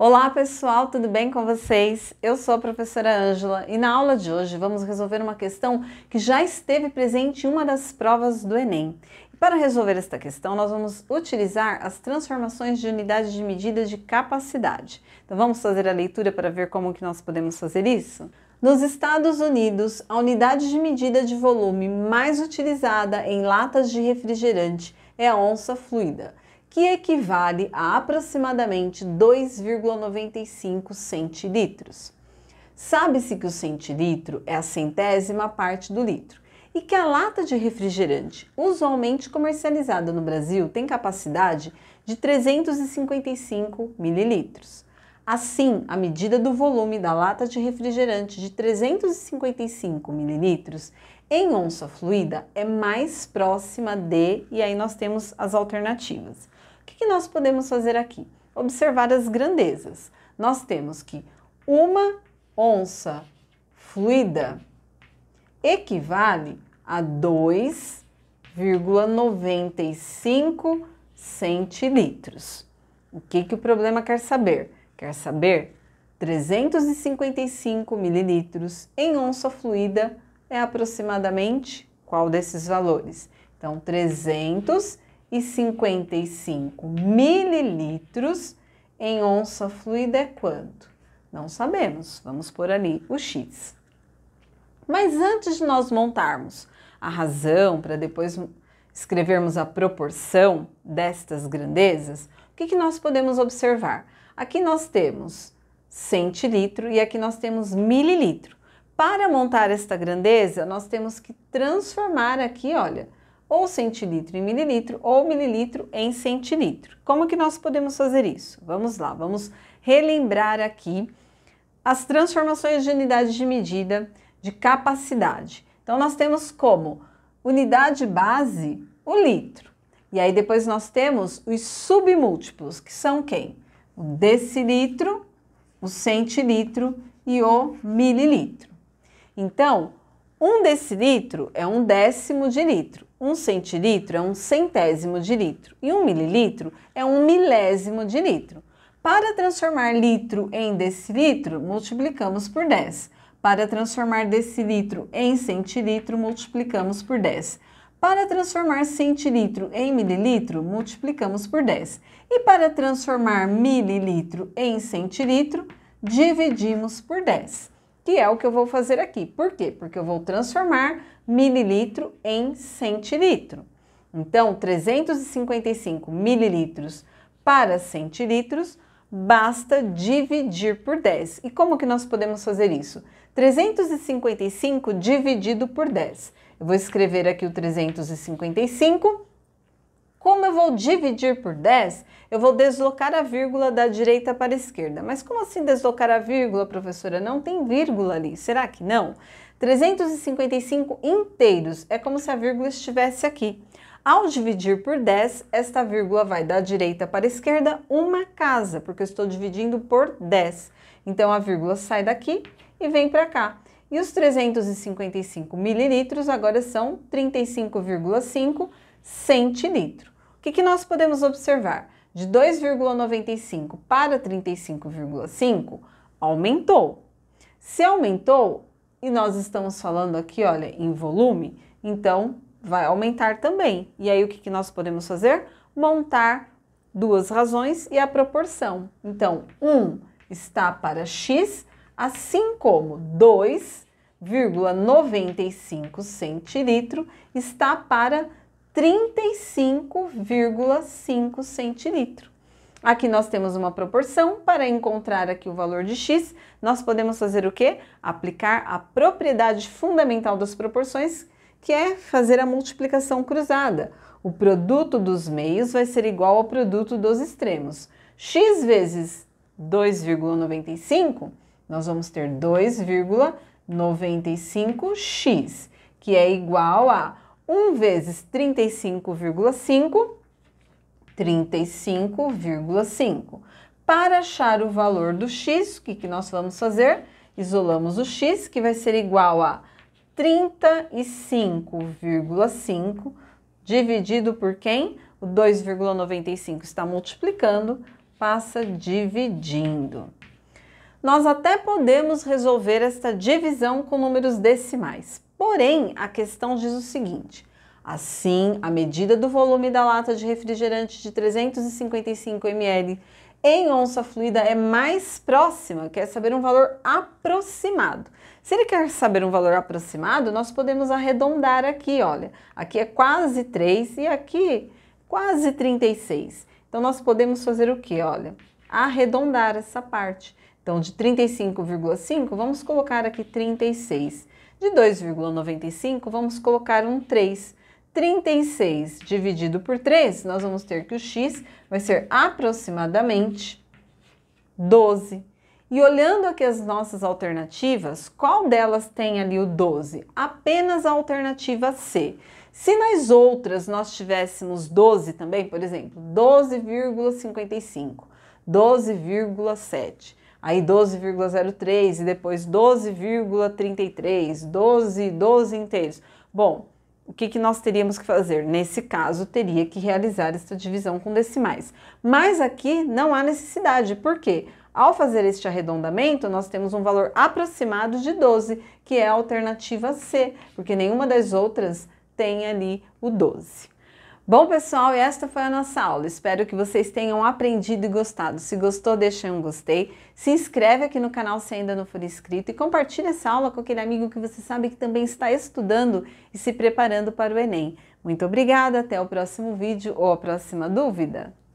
Olá pessoal, tudo bem com vocês? Eu sou a professora Ângela e na aula de hoje vamos resolver uma questão que já esteve presente em uma das provas do Enem. para resolver esta questão, nós vamos utilizar as transformações de unidade de medida de capacidade. Então vamos fazer a leitura para ver como que nós podemos fazer isso? Nos Estados Unidos, a unidade de medida de volume mais utilizada em latas de refrigerante é a onça fluida que equivale a aproximadamente 2,95 centilitros. Sabe-se que o centilitro é a centésima parte do litro e que a lata de refrigerante, usualmente comercializada no Brasil, tem capacidade de 355 mililitros. Assim, a medida do volume da lata de refrigerante de 355 mililitros em onça fluida é mais próxima de, e aí nós temos as alternativas, que, que nós podemos fazer aqui? Observar as grandezas. Nós temos que uma onça fluida equivale a 2,95 centilitros. O que, que o problema quer saber? Quer saber 355 mililitros em onça fluida é aproximadamente qual desses valores? Então, 355 e 55 mililitros em onça fluida é quanto? Não sabemos, vamos por ali o X. Mas antes de nós montarmos a razão para depois escrevermos a proporção destas grandezas, o que, que nós podemos observar? Aqui nós temos centilitro e aqui nós temos mililitro. Para montar esta grandeza, nós temos que transformar aqui, olha, ou centilitro em mililitro ou mililitro em centilitro. Como que nós podemos fazer isso? Vamos lá, vamos relembrar aqui as transformações de unidade de medida de capacidade. Então nós temos como unidade base o litro. E aí depois nós temos os submúltiplos, que são quem? O decilitro, o centilitro e o mililitro. Então, um decilitro é um décimo de litro. Um centilitro é um centésimo de litro e um mililitro é um milésimo de litro. Para transformar litro em decilitro, multiplicamos por 10. Para transformar decilitro em centilitro, multiplicamos por 10. Para transformar centilitro em mililitro, multiplicamos por 10. E para transformar mililitro em centilitro, dividimos por 10 que é o que eu vou fazer aqui. Por quê? Porque eu vou transformar mililitro em centilitro. Então, 355 mililitros para centilitros, basta dividir por 10. E como que nós podemos fazer isso? 355 dividido por 10. Eu vou escrever aqui o 355 como eu vou dividir por 10, eu vou deslocar a vírgula da direita para a esquerda. Mas como assim deslocar a vírgula, professora? Não tem vírgula ali, será que não? 355 inteiros, é como se a vírgula estivesse aqui. Ao dividir por 10, esta vírgula vai da direita para a esquerda uma casa, porque eu estou dividindo por 10. Então a vírgula sai daqui e vem para cá. E os 355 mililitros agora são 35,5 centilitro. O que, que nós podemos observar? De 2,95 para 35,5 aumentou. Se aumentou, e nós estamos falando aqui, olha, em volume, então vai aumentar também. E aí o que, que nós podemos fazer? Montar duas razões e a proporção. Então, 1 um está para x, assim como 2,95 centilitro está para 35,5 centilitro. Aqui nós temos uma proporção, para encontrar aqui o valor de x, nós podemos fazer o quê? Aplicar a propriedade fundamental das proporções, que é fazer a multiplicação cruzada. O produto dos meios vai ser igual ao produto dos extremos. x vezes 2,95, nós vamos ter 2,95x, que é igual a 1 vezes 35,5, 35,5. Para achar o valor do x, o que, que nós vamos fazer? Isolamos o x, que vai ser igual a 35,5 dividido por quem? O 2,95 está multiplicando, passa dividindo. Nós até podemos resolver esta divisão com números decimais. Porém, a questão diz o seguinte: assim, a medida do volume da lata de refrigerante de 355 ml em onça fluida é mais próxima, quer saber um valor aproximado. Se ele quer saber um valor aproximado, nós podemos arredondar aqui, olha. Aqui é quase 3 e aqui quase 36. Então, nós podemos fazer o que, olha? Arredondar essa parte. Então, de 35,5, vamos colocar aqui 36. De 2,95, vamos colocar um 3. 36 dividido por 3, nós vamos ter que o x vai ser aproximadamente 12. E olhando aqui as nossas alternativas, qual delas tem ali o 12? Apenas a alternativa C. Se nas outras nós tivéssemos 12 também, por exemplo, 12,55, 12,7, aí 12,03 e depois 12,33, 12, 12 inteiros. Bom, o que, que nós teríamos que fazer? Nesse caso, teria que realizar esta divisão com decimais. Mas aqui não há necessidade, por quê? Ao fazer este arredondamento, nós temos um valor aproximado de 12, que é a alternativa C, porque nenhuma das outras tem ali o 12. Bom, pessoal, esta foi a nossa aula. Espero que vocês tenham aprendido e gostado. Se gostou, deixa um gostei. Se inscreve aqui no canal se ainda não for inscrito e compartilha essa aula com aquele amigo que você sabe que também está estudando e se preparando para o Enem. Muito obrigada, até o próximo vídeo ou a próxima dúvida.